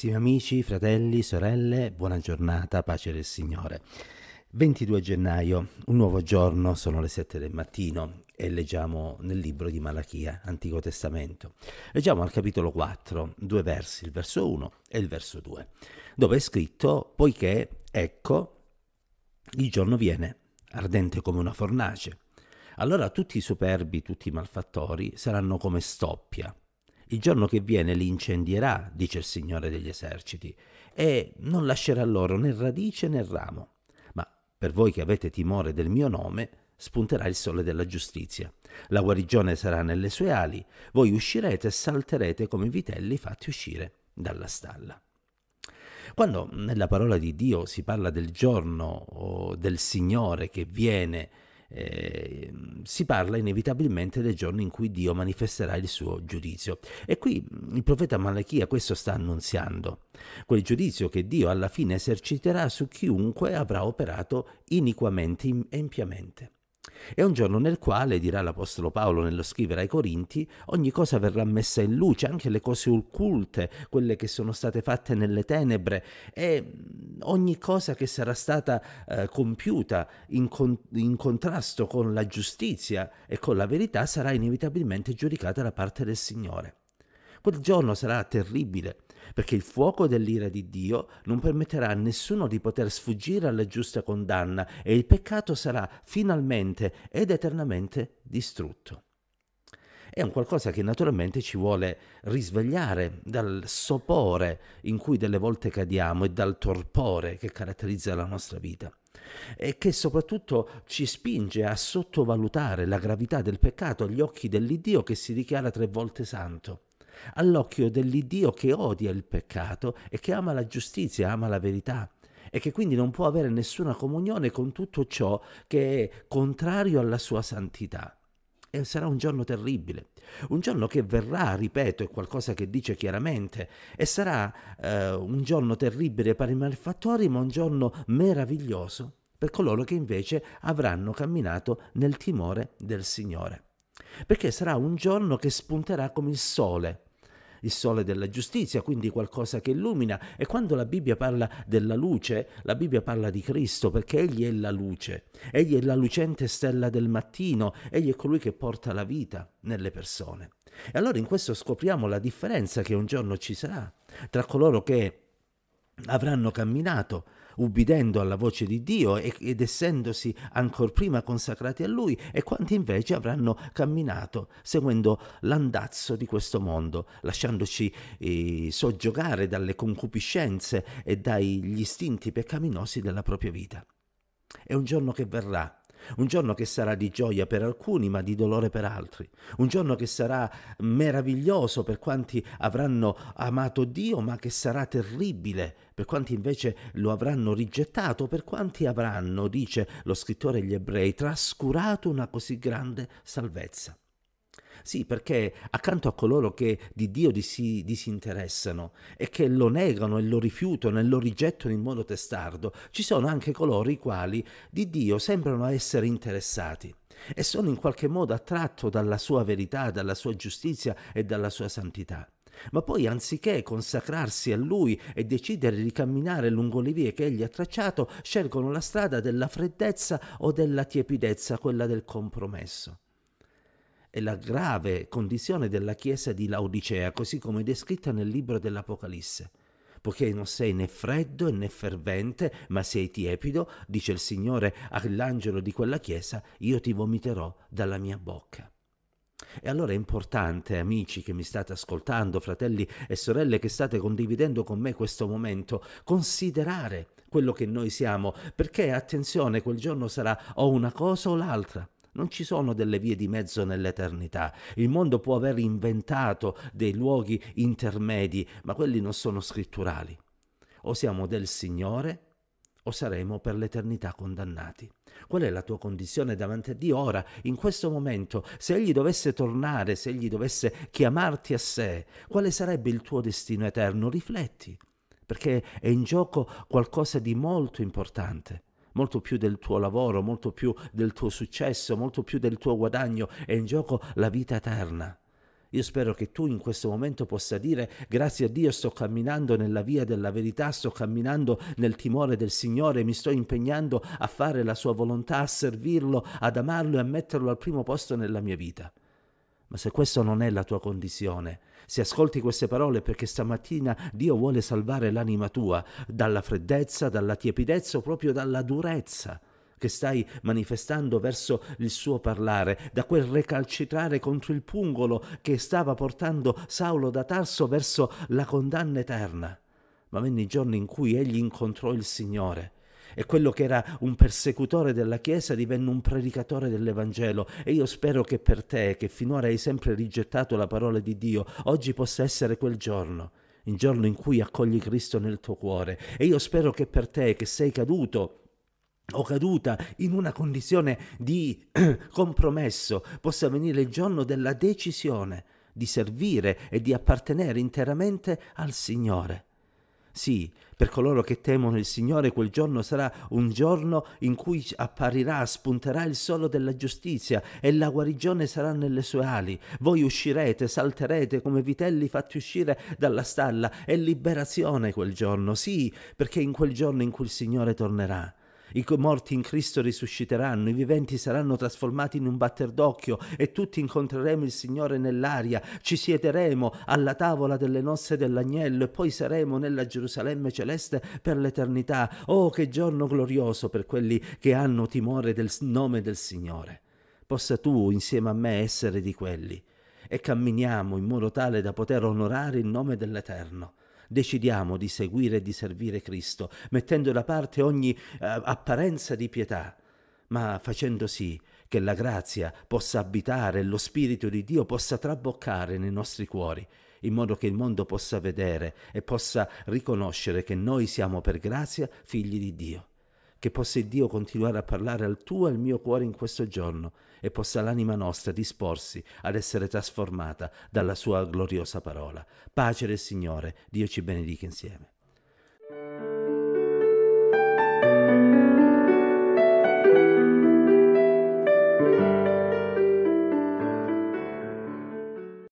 Carissimi amici, fratelli, sorelle, buona giornata, pace del Signore. 22 gennaio, un nuovo giorno, sono le 7 del mattino e leggiamo nel libro di Malachia, Antico Testamento. Leggiamo al capitolo 4, due versi, il verso 1 e il verso 2, dove è scritto, poiché, ecco, il giorno viene, ardente come una fornace. Allora tutti i superbi, tutti i malfattori saranno come stoppia, il giorno che viene li incendierà, dice il Signore degli eserciti, e non lascerà loro né radice né ramo. Ma per voi che avete timore del mio nome, spunterà il sole della giustizia. La guarigione sarà nelle sue ali, voi uscirete e salterete come vitelli fatti uscire dalla stalla. Quando nella parola di Dio si parla del giorno o del Signore che viene eh, si parla inevitabilmente del giorno in cui Dio manifesterà il suo giudizio. E qui mm, il profeta Malachia questo sta annunziando, quel giudizio che Dio alla fine eserciterà su chiunque avrà operato iniquamente e impiamente. È un giorno nel quale, dirà l'Apostolo Paolo nello scrivere ai Corinti, ogni cosa verrà messa in luce, anche le cose occulte, quelle che sono state fatte nelle tenebre e mm, ogni cosa che sarà stata eh, compiuta in, con- in contrasto con la giustizia e con la verità sarà inevitabilmente giudicata da parte del Signore. Quel giorno sarà terribile perché il fuoco dell'ira di Dio non permetterà a nessuno di poter sfuggire alla giusta condanna e il peccato sarà finalmente ed eternamente distrutto. È un qualcosa che naturalmente ci vuole risvegliare dal sopore in cui delle volte cadiamo e dal torpore che caratterizza la nostra vita e che soprattutto ci spinge a sottovalutare la gravità del peccato agli occhi dell'Iddio che si dichiara tre volte santo all'occhio dell'Iddio che odia il peccato e che ama la giustizia, ama la verità e che quindi non può avere nessuna comunione con tutto ciò che è contrario alla sua santità. E sarà un giorno terribile, un giorno che verrà, ripeto, è qualcosa che dice chiaramente, e sarà eh, un giorno terribile per i malfattori, ma un giorno meraviglioso per coloro che invece avranno camminato nel timore del Signore. Perché sarà un giorno che spunterà come il sole il sole della giustizia, quindi qualcosa che illumina. E quando la Bibbia parla della luce, la Bibbia parla di Cristo perché Egli è la luce, Egli è la lucente stella del mattino, Egli è colui che porta la vita nelle persone. E allora in questo scopriamo la differenza che un giorno ci sarà tra coloro che avranno camminato ubbidendo alla voce di Dio ed essendosi ancor prima consacrati a Lui, e quanti invece avranno camminato seguendo l'andazzo di questo mondo, lasciandoci eh, soggiogare dalle concupiscenze e dagli istinti peccaminosi della propria vita. È un giorno che verrà un giorno che sarà di gioia per alcuni ma di dolore per altri. Un giorno che sarà meraviglioso per quanti avranno amato Dio ma che sarà terribile per quanti invece lo avranno rigettato, per quanti avranno, dice lo scrittore agli ebrei, trascurato una così grande salvezza. Sì, perché accanto a coloro che di Dio si disinteressano e che lo negano e lo rifiutano e lo rigettano in modo testardo, ci sono anche coloro i quali di Dio sembrano essere interessati e sono in qualche modo attratto dalla sua verità, dalla sua giustizia e dalla sua santità. Ma poi, anziché consacrarsi a Lui e decidere di camminare lungo le vie che Egli ha tracciato, scelgono la strada della freddezza o della tiepidezza, quella del compromesso e la grave condizione della chiesa di Laodicea, così come descritta nel libro dell'Apocalisse. Poiché non sei né freddo né fervente, ma sei tiepido, dice il Signore all'angelo di quella chiesa, io ti vomiterò dalla mia bocca. E allora è importante, amici che mi state ascoltando, fratelli e sorelle che state condividendo con me questo momento, considerare quello che noi siamo, perché attenzione, quel giorno sarà o una cosa o l'altra. Non ci sono delle vie di mezzo nell'eternità. Il mondo può aver inventato dei luoghi intermedi, ma quelli non sono scritturali. O siamo del Signore o saremo per l'eternità condannati. Qual è la tua condizione davanti a Dio ora, in questo momento? Se Egli dovesse tornare, se Egli dovesse chiamarti a sé, quale sarebbe il tuo destino eterno? Rifletti, perché è in gioco qualcosa di molto importante molto più del tuo lavoro, molto più del tuo successo, molto più del tuo guadagno, è in gioco la vita eterna. Io spero che tu in questo momento possa dire grazie a Dio sto camminando nella via della verità, sto camminando nel timore del Signore, mi sto impegnando a fare la sua volontà, a servirlo, ad amarlo e a metterlo al primo posto nella mia vita. Ma se questa non è la tua condizione, se ascolti queste parole perché stamattina Dio vuole salvare l'anima tua dalla freddezza, dalla tiepidezza o proprio dalla durezza che stai manifestando verso il suo parlare, da quel recalcitrare contro il pungolo che stava portando Saulo da Tarso verso la condanna eterna. Ma venne i giorni in cui egli incontrò il Signore e quello che era un persecutore della Chiesa divenne un predicatore dell'Evangelo e io spero che per te, che finora hai sempre rigettato la parola di Dio, oggi possa essere quel giorno, il giorno in cui accogli Cristo nel tuo cuore e io spero che per te che sei caduto o caduta in una condizione di compromesso possa venire il giorno della decisione di servire e di appartenere interamente al Signore. Sì, per coloro che temono il Signore quel giorno sarà un giorno in cui apparirà, spunterà il sole della giustizia e la guarigione sarà nelle sue ali. Voi uscirete, salterete come vitelli fatti uscire dalla stalla. È liberazione quel giorno, sì, perché in quel giorno in cui il Signore tornerà. I morti in Cristo risusciteranno, i viventi saranno trasformati in un batter d'occhio e tutti incontreremo il Signore nell'aria, ci siederemo alla tavola delle nozze dell'agnello e poi saremo nella Gerusalemme celeste per l'eternità. Oh, che giorno glorioso per quelli che hanno timore del nome del Signore. Possa tu insieme a me essere di quelli e camminiamo in modo tale da poter onorare il nome dell'Eterno decidiamo di seguire e di servire Cristo, mettendo da parte ogni eh, apparenza di pietà, ma facendo sì che la grazia possa abitare e lo Spirito di Dio possa traboccare nei nostri cuori, in modo che il mondo possa vedere e possa riconoscere che noi siamo per grazia figli di Dio che possa Dio continuare a parlare al tuo e al mio cuore in questo giorno e possa l'anima nostra disporsi ad essere trasformata dalla sua gloriosa parola. Pace del Signore, Dio ci benedica insieme.